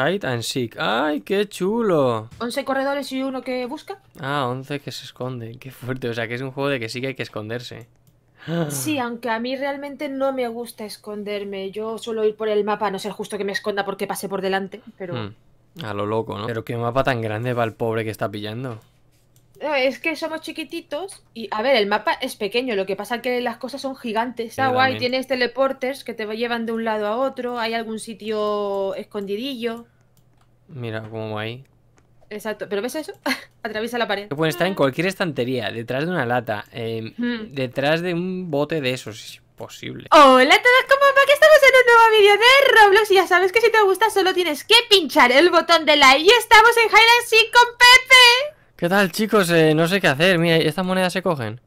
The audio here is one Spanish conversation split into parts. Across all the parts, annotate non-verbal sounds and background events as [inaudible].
Hide and Seek. ¡Ay, qué chulo! 11 corredores y uno que busca. Ah, 11 que se esconde. Qué fuerte. O sea, que es un juego de que sí que hay que esconderse. Sí, aunque a mí realmente no me gusta esconderme. Yo suelo ir por el mapa, no ser justo que me esconda porque pase por delante, pero... Hmm. A lo loco, ¿no? Pero qué mapa tan grande va el pobre que está pillando. Eh, es que somos chiquititos y, a ver, el mapa es pequeño, lo que pasa es que las cosas son gigantes. Está guay, tienes teleporters que te llevan de un lado a otro, hay algún sitio escondidillo. Mira, cómo ahí. Exacto, ¿pero ves eso? [laughs] Atraviesa la pared. Pueden estar en ah. cualquier estantería, detrás de una lata, em, detrás de un bote de esos, es posible. Hola a todos, ¿cómo va? Que estamos en un nuevo vídeo de Roblox y ya sabes que si te gusta solo tienes que pinchar el botón de like y estamos en Highland 5 con Pepe. ¿Qué tal, chicos? Eh, no sé qué hacer. Mira, ¿estas monedas se cogen?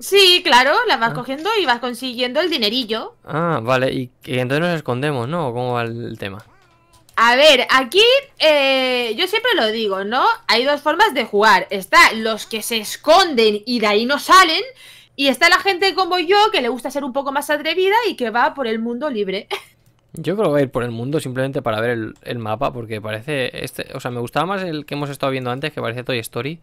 Sí, claro, las vas ah. cogiendo y vas consiguiendo el dinerillo. Ah, vale. Y, entonces nos escondemos, ¿no? ¿Cómo va el tema? A ver, aquí eh, yo siempre lo digo, ¿no? Hay dos formas de jugar. Está los que se esconden y de ahí no salen. Y está la gente como yo que le gusta ser un poco más atrevida y que va por el mundo libre. [laughs] Yo creo que voy a ir por el mundo simplemente para ver el, mapa, porque parece... Este, o sea, me gustaba más el que hemos estado viendo antes, que parece Toy Story.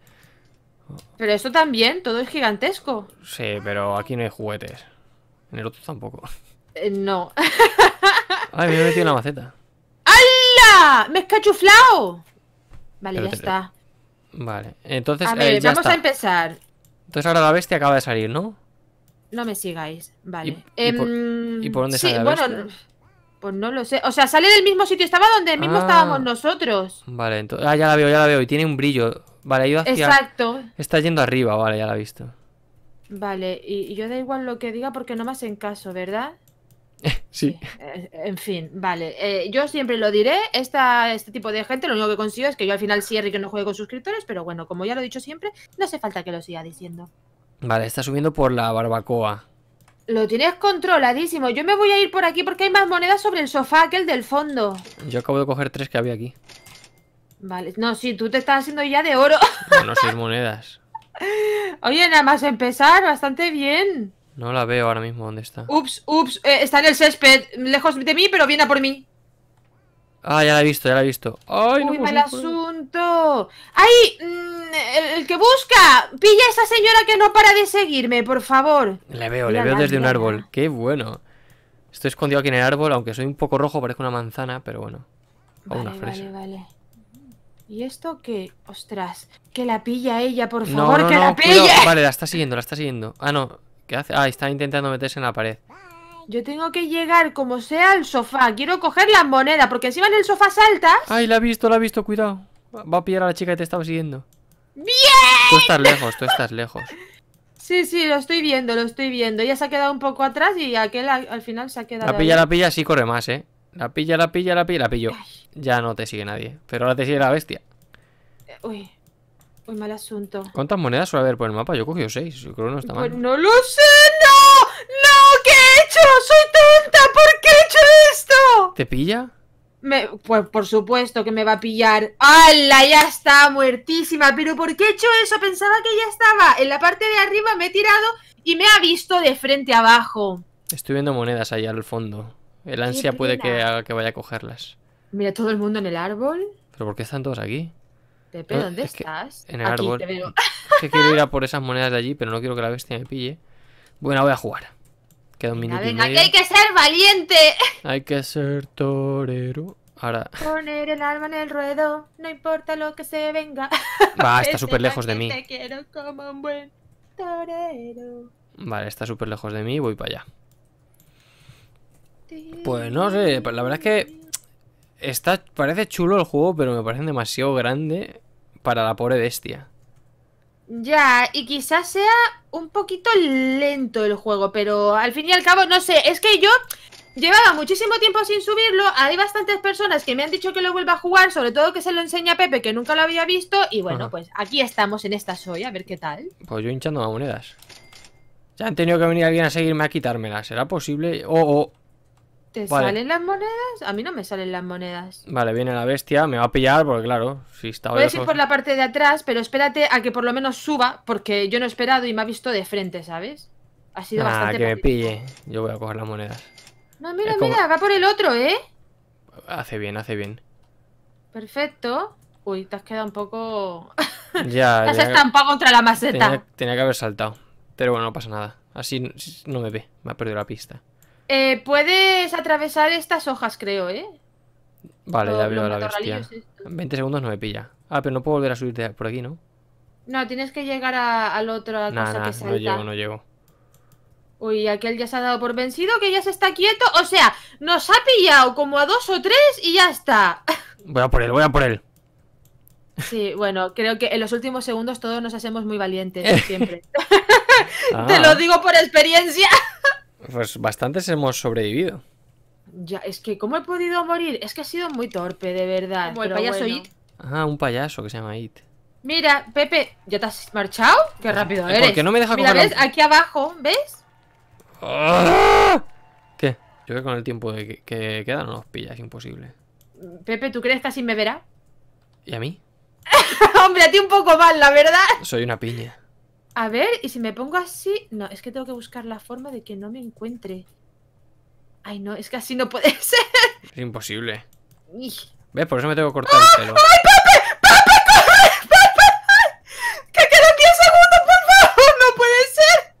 Pero esto también, todo es gigantesco. Sí, pero aquí no hay juguetes. En el otro tampoco. Eh, no. [laughs] Ay, me he metido en la maceta. ¡Hala! ¡Me he escachuflado. Vale, ya está. Vale, entonces... A eh, ver, vamos a empezar. Entonces ahora la bestia acaba de salir, ¿no? No me sigáis, vale. ¿Y, por, dónde em, sí, la Bueno, pues no lo sé. O sea, sale del mismo sitio. Estaba donde mismo ah. estábamos nosotros. Vale, entonces. Ah, ya la veo, ya la veo. Y tiene un brillo. Vale, iba hacia. Exacto. Está yendo arriba, vale, ya la he visto. Vale, y, yo da igual lo que diga porque no me hacen caso, ¿verdad? [laughs] sí. Eh, en fin, vale. Eh, yo siempre lo diré. este tipo de gente lo único que consigo es que yo al final cierre y que no juegue con suscriptores, pero bueno, como ya lo he dicho siempre, no hace falta que lo siga diciendo. Vale, está subiendo por la barbacoa. Lo tienes controladísimo. Yo me voy a ir por aquí porque hay más monedas sobre el sofá que el del fondo. Yo acabo de coger tres que había aquí. Vale. No, sí, tú te estás haciendo ya de oro. [laughs] Bueno, seis monedas. Oye, nada más empezar, bastante bien. No la veo ahora mismo dónde está. Ups, ups, eh, está en el césped, lejos de mí, pero viene a por mí. Ah, ya la he visto, ya la he visto. ¡Ay, Uy, mal asunto! ¡Ay! Mm, el, que busca! ¡Pilla a esa señora que no para de seguirme, por favor! Le veo, le veo desde un árbol. ¡Qué bueno! Estoy escondido aquí en el árbol, aunque soy un poco rojo, parezco una manzana, pero bueno. O una fresa. Vale, ¿Y esto qué? ¡Ostras! ¡Que la pilla ella, por favor! ¡Que la pilla! Vale, la está siguiendo, la está siguiendo. Ah, no. ¿Qué hace? Ah, está intentando meterse en la pared. Yo tengo que llegar como sea al sofá. Quiero coger las monedas, porque encima en el sofá saltas. Ay, la ha visto, la ha visto, cuidado. Va a pillar a la chica que te estaba siguiendo. ¡Bien! Tú estás lejos, tú estás lejos. Sí, sí, lo estoy viendo, lo estoy viendo. Ella se ha quedado un poco atrás y aquel al final se ha quedado. La pilla, la pilla, sí corre más, ¿eh? La pilla, la pilla, la pilla, la pillo. Ya no te sigue nadie. Pero ahora te sigue la bestia. Eh, uy, uy, mal asunto. ¿Cuántas monedas suele haber por el mapa? Yo he cogido seis. Yo creo que no está pues no lo sé. ¡Soy tonta! ¿Por qué he hecho esto? ¿Te pilla? pues por supuesto que me va a pillar. ¡Hala! Ya está, muertísima. ¿Pero por qué he hecho eso? Pensaba que ya estaba. En la parte de arriba me he tirado y me ha visto de frente abajo. Estoy viendo monedas allá al fondo. El ansia puede que haga que vaya a cogerlas. Mira, todo el mundo en el árbol. ¿Pero por qué están todos aquí? Pepe, ¿dónde estás? En el árbol. Es que quiero ir a [laughs] por esas monedas de allí, pero no quiero que la bestia me pille. Bueno, voy a jugar hay que ser valiente. [laughs] Hay que ser torero. Ahora. Poner el arma en el ruedo, no importa lo que se venga. [laughs] Va, está súper lejos de mí. un buen torero. Vale, está súper lejos de mí y voy para allá. Pues no sé, la verdad es que está, parece chulo el juego, pero me parece demasiado grande para la pobre bestia. Ya, y quizás sea un poquito lento el juego, pero al fin y al cabo, no sé, es que yo llevaba muchísimo tiempo sin subirlo, hay bastantes personas que me han dicho que lo vuelva a jugar, sobre todo que se lo enseña a Pepe, que nunca lo había visto, y bueno, pues aquí estamos en esta soy, a ver qué tal. Pues yo hinchando a monedas. Ya han tenido que venir alguien a seguirme a quitármelas. ¿será posible? O, ¿Te salen las monedas? A mí no me salen las monedas. Vale, viene la bestia, me va a pillar porque claro, si está Puedes ir por la parte de atrás, pero espérate a que por lo menos suba, porque yo no he esperado y me ha visto de frente, ¿sabes? Ha sido ah, bastante... que me pille. Yo voy a coger las monedas. No, mira, mira, acá por el otro, ¿eh? Hace bien, hace bien. Perfecto. Uy, te has quedado un poco... [laughs] ya, Te has estampado contra la maceta. tenía que haber saltado. Pero bueno, no pasa nada. Así no me ve, me ha perdido la pista. Eh, puedes atravesar estas hojas, creo, ¿eh? Vale, ya veo la bestia. 20 segundos no me pilla. Ah, pero no puedo volver a subir por aquí, ¿no? No, tienes que llegar al otro, a no llego, no llego. Uy, aquel ya se ha dado por vencido, que ya se está quieto. O sea, nos ha pillado como a dos o tres y ya está. [laughs] Voy a por él, voy a por él. Sí, bueno, creo que en los últimos segundos todos nos hacemos muy valientes, [laughs] siempre. Ah. [laughs] Te lo digo por experiencia. Pues bastantes hemos sobrevivido. Ya, es que ¿cómo he podido morir? Es que ha sido muy torpe, de verdad. el payaso It. Ah, un payaso que se llama It. Mira, Pepe, ¿ya te has marchado? Qué pues, rápido eres. ¿Por no me deja Mira, ¿ves? Aquí abajo, ¿ves? ¡Ah! ¿Qué? Yo creo que con el tiempo que, que queda no nos pillas, es imposible. Pepe, ¿tú crees que así me verá? ¿Y a mí? [laughs] Hombre, a ti un poco mal, la verdad. Soy una piña. A ver, y si me pongo así... No, es que tengo que buscar la forma de que no me encuentre. Ay, no, es que así no puede [laughs] ser. Es imposible. ¿Ves? Por eso me tengo que cortar el ¡Ah! pelo. ¡Ay, papi! ¡Papi, corre! ¡Papi! ¡Que quedan 10 segundos, por favor! ¡No puede ser!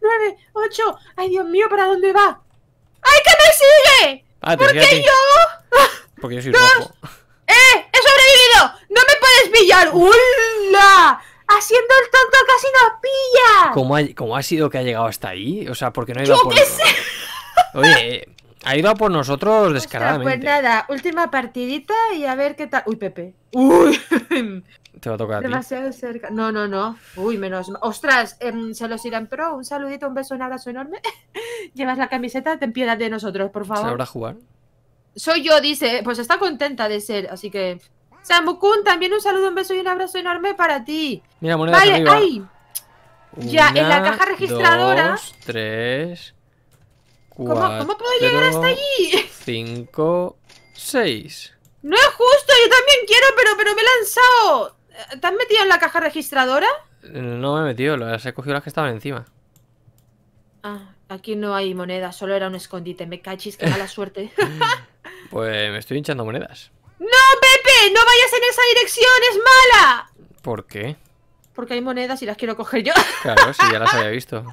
Nueve, ocho, ¡Ay, Dios mío! ¿Para dónde va? ¡Ay, que me sigue! Ah, ¿Por qué yo? Porque yo soy rojo. ¡Eh! ¡He sobrevivido! ¡No me puedes pillar! ¡Hola! haciendo el tonto casi nos pilla. ¿Cómo ha, sido que ha llegado hasta ahí? O sea, porque no ha ido a por qué sé. Oye, eh, ha ido a por nosotros descaradamente. pues nada, última partidita y a ver qué tal. Uy, Pepe. Uy. [laughs] Te va a tocar. Demasiado cerca. No, no, no. Uy, menos. Ostras, em, se los irán pro. Un saludito, un beso, un abrazo enorme. [laughs] Llevas la camiseta, te piedad de nosotros, por favor. ¿Se habrá jugar? Soy yo, dice. Pues está contenta de ser, así que Samukun, también un saludo, un beso y un abrazo enorme para ti. Mira, moneda Vale, ya, en la caja registradora. Dos, tres. Cuatro, ¿Cómo, puedo llegar hasta allí? Cinco, seis. No es justo, yo también quiero, pero, pero me he lanzado. Eh, ¿Te has metido en la caja registradora? Eh, no me he metido, las he cogido las que estaban encima. Ah, aquí no hay monedas, solo era un escondite. Me cachis, qué mala [laughs] suerte. pues me estoy hinchando monedas. ¡No vayas en esa dirección! ¡Es mala! ¿Por qué? Porque hay monedas y las quiero coger yo. [laughs] Claro, si ya las había visto.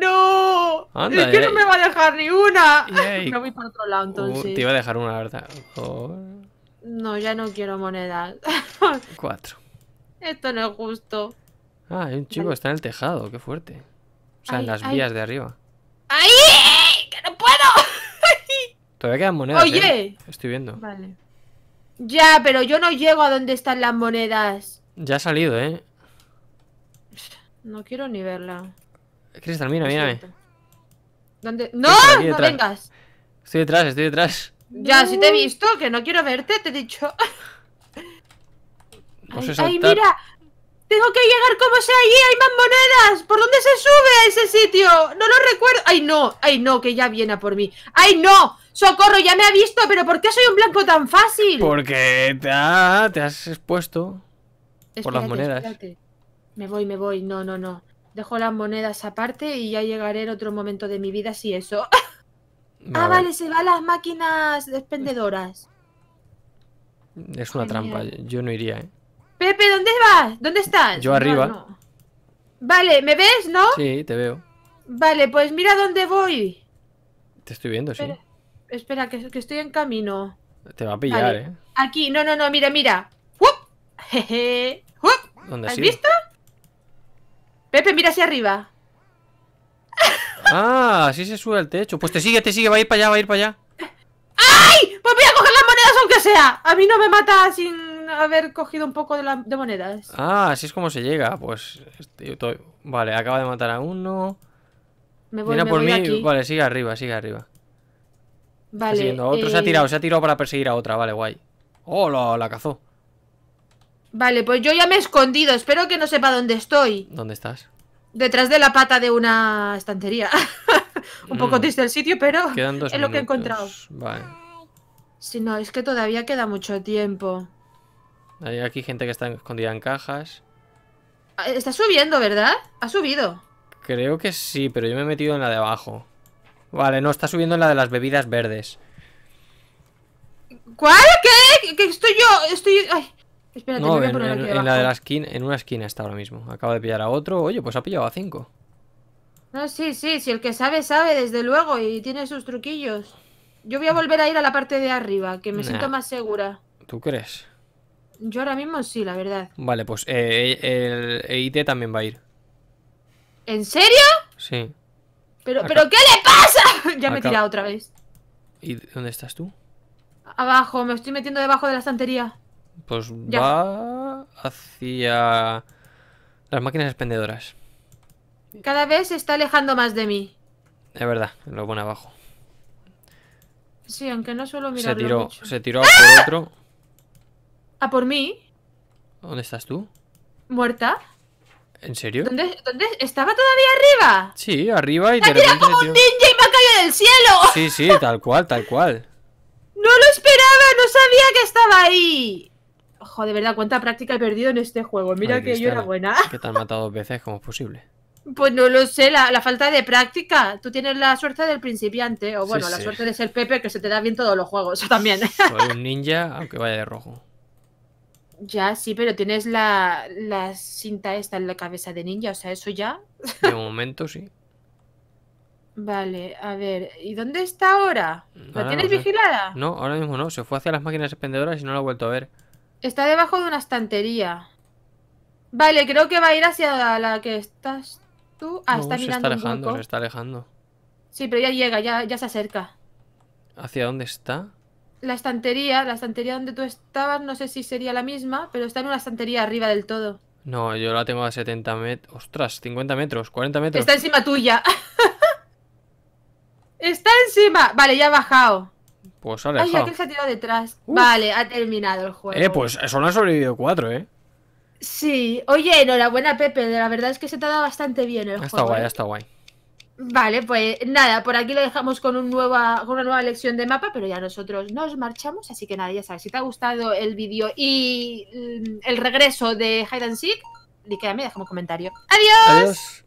¡No! Anda, es que no me va a dejar ni una. Me voy para otro lado uh, entonces. te iba a dejar una, la verdad. No, ya no quiero monedas. [laughs] Cuatro. Esto no es justo. Ah, hay un chico está en el tejado, qué fuerte. O sea, en las vías de arriba. Ahí. ¡Que no puedo! [laughs] Todavía quedan monedas. Oye. ¿eh? Estoy viendo. Vale. Ya, pero yo no llego a donde están las monedas. Ya ha salido, ¿eh? No quiero ni verla. Cristal, mira, mírame. ¿Dónde? ¡No! ¡No vengas! Estoy detrás, estoy detrás. Ya, si te he visto, que no quiero verte, te he dicho. [laughs] Pues ay, mira! Tengo que llegar como sea allí, hay más monedas. ¿Por dónde se sube a ese sitio? No lo recuerdo. Ay, no, ay, no, que ya viene a por mí. ¡Ay, no! ¡Socorro! Ya me ha visto, pero ¿por qué soy un blanco tan fácil? Porque te, has expuesto por las monedas. Me voy, me voy. No, no, no. Dejo las monedas aparte y ya llegaré en otro momento de mi vida si eso. [laughs] ah, vale, se van las máquinas despendedoras. Es una trampa, yo no iría, ¿eh? Pepe, ¿dónde vas? ¿Dónde estás? Yo arriba. Vale, ¿me ves, no? Sí, te veo. Vale, pues mira dónde voy. Te estoy viendo, sí espera, que, estoy en camino. Te va a pillar, ¿eh? Aquí, no, no, no, mira, mira. [laughs] ¿Has visto? Pepe, mira hacia arriba. Ah, así se sube al techo. Pues te sigue, te sigue, va a ir para allá, va a ir para allá. ¡Ay! Pues voy a coger las monedas aunque sea. A mí no me mata sin haber cogido un poco de, monedas. Ah, así es como se llega. Pues... Este, estoy... Vale, acaba de matar a uno. Mira por mí. Vale, sigue arriba, sigue arriba. Vale. Otro se ha eh, tirado, se ha tirado para perseguir a otra, vale, guay. Oh, la, cazó. Vale, pues yo ya me he escondido. Espero que no sepa dónde estoy. ¿Dónde estás? Detrás de la pata de una estantería. [laughs] Un poco mm. triste el sitio, pero [laughs] es lo que he encontrado. Vale. Si no, es que todavía queda mucho tiempo. Hay aquí gente que está escondida en cajas. Ah, está subiendo, ¿verdad? Ha subido. Creo que sí, pero yo me he metido en la de abajo. Vale, no, está subiendo en la de las bebidas verdes. ¿Cuál? ¿Qué? qué estoy yo? Estoy... Ay. Espérate, no, voy a en, poner la de la esquina, en una esquina está ahora mismo. Acaba de pillar a otro. Oye, pues ha pillado a cinco. No, sí, sí, si el que sabe, sabe, desde luego, y tiene sus truquillos. Yo voy a volver a ir a la parte de arriba, que me siento más segura. ¿Tú crees? Yo ahora mismo sí, la verdad. Vale, pues eh, eh, el EIT también va a ir. ¿En serio? Sí. ¿Pero, ¿pero qué le pasa? [laughs] ya me he tirado otra vez. ¿Y dónde estás tú? Abajo, me estoy metiendo debajo de la estantería. Pues va hacia las máquinas expendedoras. Cada vez se está alejando más de mí. Es verdad, lo pone abajo. Sí, aunque no suelo mirarlo Se tiró, se tiró por otro. ¿A por mí? ¿Dónde estás tú? ¿Muerta? ¿En serio? ¿Dónde, estaba todavía arriba? Sí, arriba y de como un ninja y me ha caído del cielo! [laughs] Sí, sí, tal cual, tal cual. ¡No lo esperaba! ¡No sabía que estaba ahí! Ojo, de verdad, cuánta práctica he perdido en este juego. Mira que yo era buena. ¿Que te han matado dos veces? ¿Cómo es posible? [laughs] Pues no lo sé, la, falta de práctica. Tú tienes la suerte del principiante, o bueno, la suerte de ser Pepe, que se te da bien todos los juegos [laughs] también. Soy un ninja, aunque vaya de rojo. Ya, sí, pero tienes la, cinta esta en la cabeza de ninja, o sea, eso ya. De momento sí. Vale, a ver, ¿y dónde está ahora? ¿La tienes vigilada? No, ahora mismo no, se fue hacia las máquinas expendedoras y no la he vuelto a ver. Está debajo de una estantería. Vale, creo que va a ir hacia la que estás tú. Ah, está mirando. Se está alejando, se está alejando. Sí, pero ya llega, ya, ya se acerca. ¿Hacia dónde está? la estantería, la estantería donde tú estabas, no sé si sería la misma, pero está en una estantería arriba del todo. No, yo la tengo a 70 metros. Ostras, 50 metros, 40 metros. Está encima tuya. [laughs] está encima. Vale, ya ha bajado. Pues ha Ay, aquel se ha tirado detrás. Vale, ha terminado el juego. Eh, pues solo ha sobrevivido cuatro, ¿eh? Sí. Oye, enhorabuena, Pepe. La verdad es que se te ha dado bastante bien el ha juego. Está guay, eh. está guay. Vale, pues nada, por aquí lo dejamos con, una nueva lección de mapa, pero ya nosotros nos marchamos, así que nada, ya sabes, si te ha gustado el vídeo y mm, el regreso de Hide and Seek, dígame, déjame un comentario. ¡Adiós!